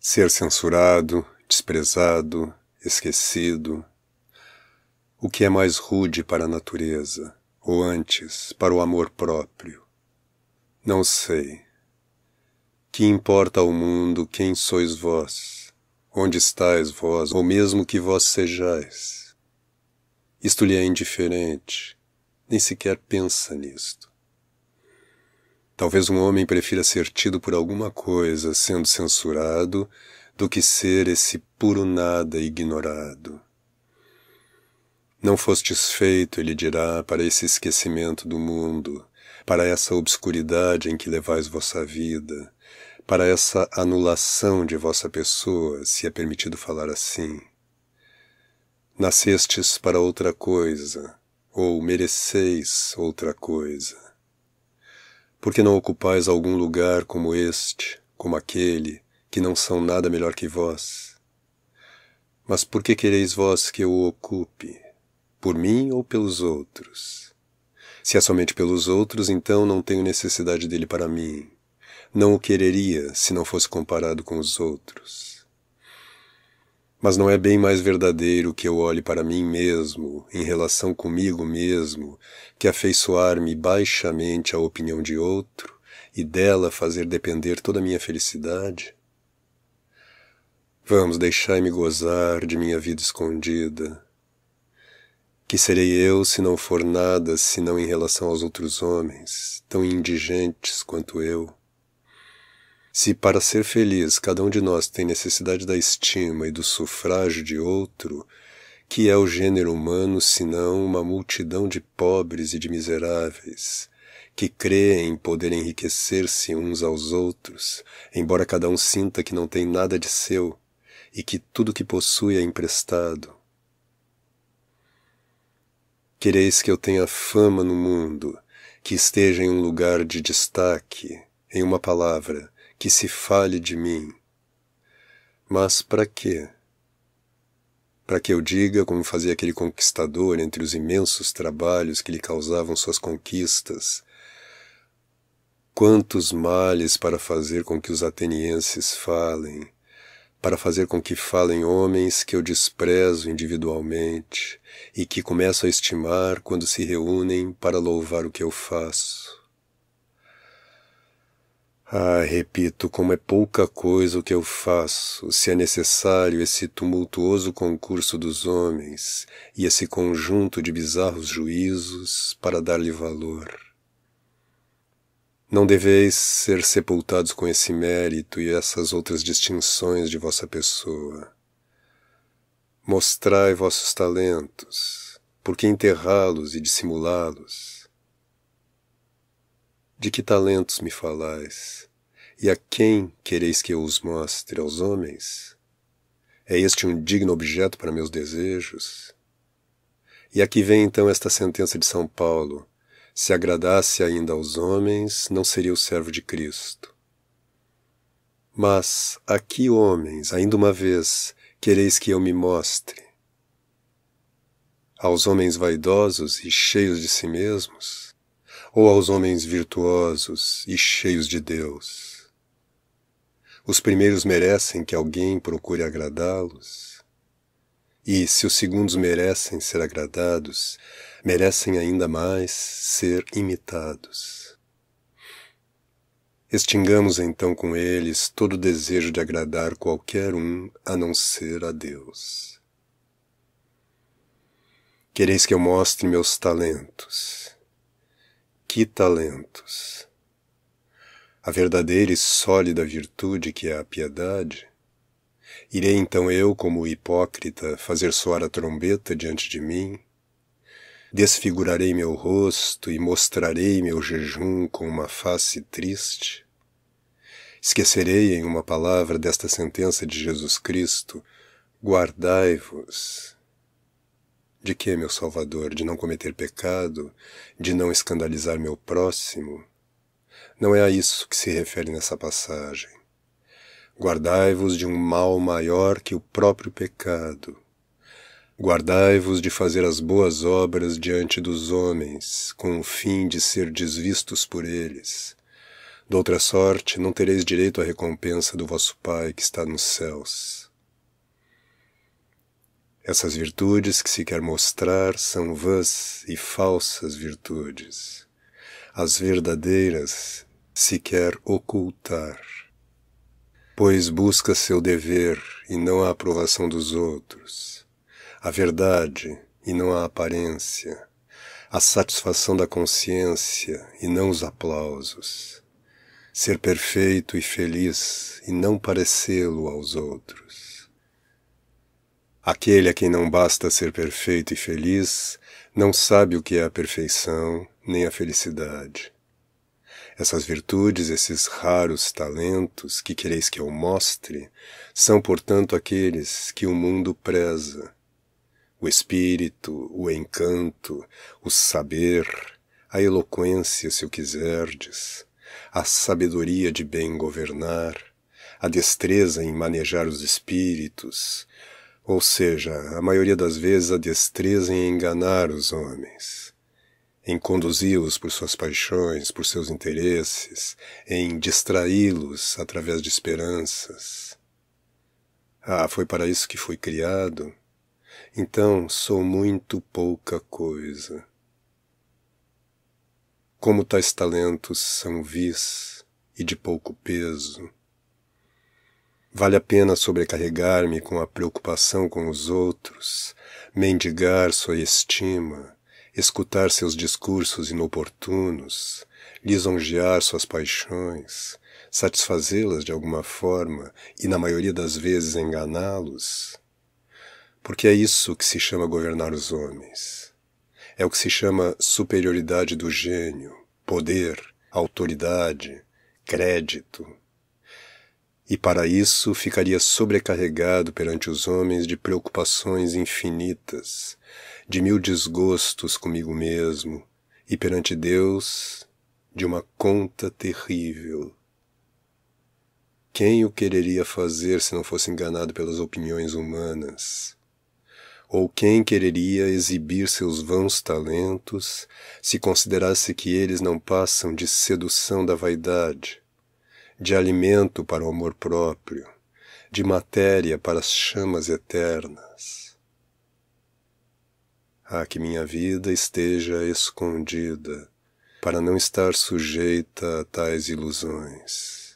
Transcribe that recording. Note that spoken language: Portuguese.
ser censurado, desprezado, esquecido. O que é mais rude para a natureza, ou antes, para o amor próprio? Não sei. Que importa ao mundo quem sois vós, onde estáis vós, ou mesmo que vós sejais? Isto lhe é indiferente, nem sequer pensa nisto. Talvez um homem prefira ser tido por alguma coisa sendo censurado do que ser esse puro nada ignorado. Não fostes feito, ele dirá, para esse esquecimento do mundo, para essa obscuridade em que levais vossa vida, para essa anulação de vossa pessoa, se é permitido falar assim. Nascestes para outra coisa, ou mereceis outra coisa. Porque não ocupais algum lugar como este, como aquele, que não são nada melhor que vós? Mas por que quereis vós que eu o ocupe? Por mim ou pelos outros? Se é somente pelos outros, então não tenho necessidade dele para mim. Não o quereria se não fosse comparado com os outros. Mas não é bem mais verdadeiro que eu olhe para mim mesmo, em relação comigo mesmo, que afeiçoar-me baixamente à opinião de outro e dela fazer depender toda a minha felicidade? Vamos, deixai-me gozar de minha vida escondida. Que serei eu se não for nada senão em relação aos outros homens, tão indigentes quanto eu? Se para ser feliz cada um de nós tem necessidade da estima e do sufrágio de outro, que é o gênero humano senão uma multidão de pobres e de miseráveis, que creem poder enriquecer-se uns aos outros, embora cada um sinta que não tem nada de seu e que tudo que possui é emprestado? Quereis que eu tenha fama no mundo, que esteja em um lugar de destaque, em uma palavra, que se fale de mim. Mas para quê? Para que eu diga como fazia aquele conquistador entre os imensos trabalhos que lhe causavam suas conquistas. Quantos males para fazer com que os atenienses falem, para fazer com que falem homens que eu desprezo individualmente e que começo a estimar quando se reúnem para louvar o que eu faço. Ah, repito, como é pouca coisa o que eu faço, se é necessário esse tumultuoso concurso dos homens e esse conjunto de bizarros juízos para dar-lhe valor. Não deveis ser sepultados com esse mérito e essas outras distinções de vossa pessoa. Mostrai vossos talentos, porque enterrá-los e dissimulá-los de que talentos me falais? E a quem quereis que eu os mostre aos homens? É este um digno objeto para meus desejos? E aqui vem então esta sentença de São Paulo: se agradasse ainda aos homens, não seria o servo de Cristo. Mas aqui, homens, ainda uma vez, quereis que eu me mostre. Aos homens vaidosos e cheios de si mesmos, ou aos homens virtuosos e cheios de Deus. Os primeiros merecem que alguém procure agradá-los, e se os segundos merecem ser agradados, merecem ainda mais ser imitados. Extingamos então com eles todo desejo de agradar qualquer um a não ser a Deus. Quereis que eu mostre meus talentos, que talentos! A verdadeira e sólida virtude que é a piedade, irei então eu, como hipócrita, fazer soar a trombeta diante de mim, desfigurarei meu rosto e mostrarei meu jejum com uma face triste? Esquecerei em uma palavra desta sentença de Jesus Cristo: guardai-vos de que, meu Salvador, de não cometer pecado, de não escandalizar meu próximo? Não é a isso que se refere nessa passagem. Guardai-vos de um mal maior que o próprio pecado. Guardai-vos de fazer as boas obras diante dos homens, com o fim de ser desvistos por eles. Doutra sorte, não tereis direito à recompensa do vosso Pai que está nos céus. Essas virtudes que se quer mostrar são vãs e falsas virtudes. As verdadeiras se quer ocultar. Pois busca seu dever e não a aprovação dos outros, a verdade e não a aparência, a satisfação da consciência e não os aplausos ser perfeito e feliz e não parecê-lo aos outros. Aquele a quem não basta ser perfeito e feliz não sabe o que é a perfeição nem a felicidade. Essas virtudes, esses raros talentos que quereis que eu mostre, são, portanto, aqueles que o mundo preza. O espírito, o encanto, o saber, a eloquência, se o quiserdes, a sabedoria de bem governar, a destreza em manejar os espíritos, ou seja, a maioria das vezes a destreza em enganar os homens, em conduzi-los por suas paixões, por seus interesses, em distraí-los através de esperanças. Ah, foi para isso que fui criado? Então sou muito pouca coisa. Como tais talentos são vis e de pouco peso, Vale a pena sobrecarregar-me com a preocupação com os outros, mendigar sua estima, escutar seus discursos inoportunos, lisonjear suas paixões, satisfazê-las de alguma forma e, na maioria das vezes, enganá-los? Porque é isso que se chama governar os homens. É o que se chama superioridade do gênio, poder, autoridade, crédito, e para isso ficaria sobrecarregado perante os homens de preocupações infinitas, de mil desgostos comigo mesmo, e perante Deus, de uma conta terrível. Quem o quereria fazer se não fosse enganado pelas opiniões humanas? Ou quem quereria exibir seus vãos talentos se considerasse que eles não passam de sedução da vaidade? de alimento para o amor próprio, de matéria para as chamas eternas. Ah, que minha vida esteja escondida, para não estar sujeita a tais ilusões.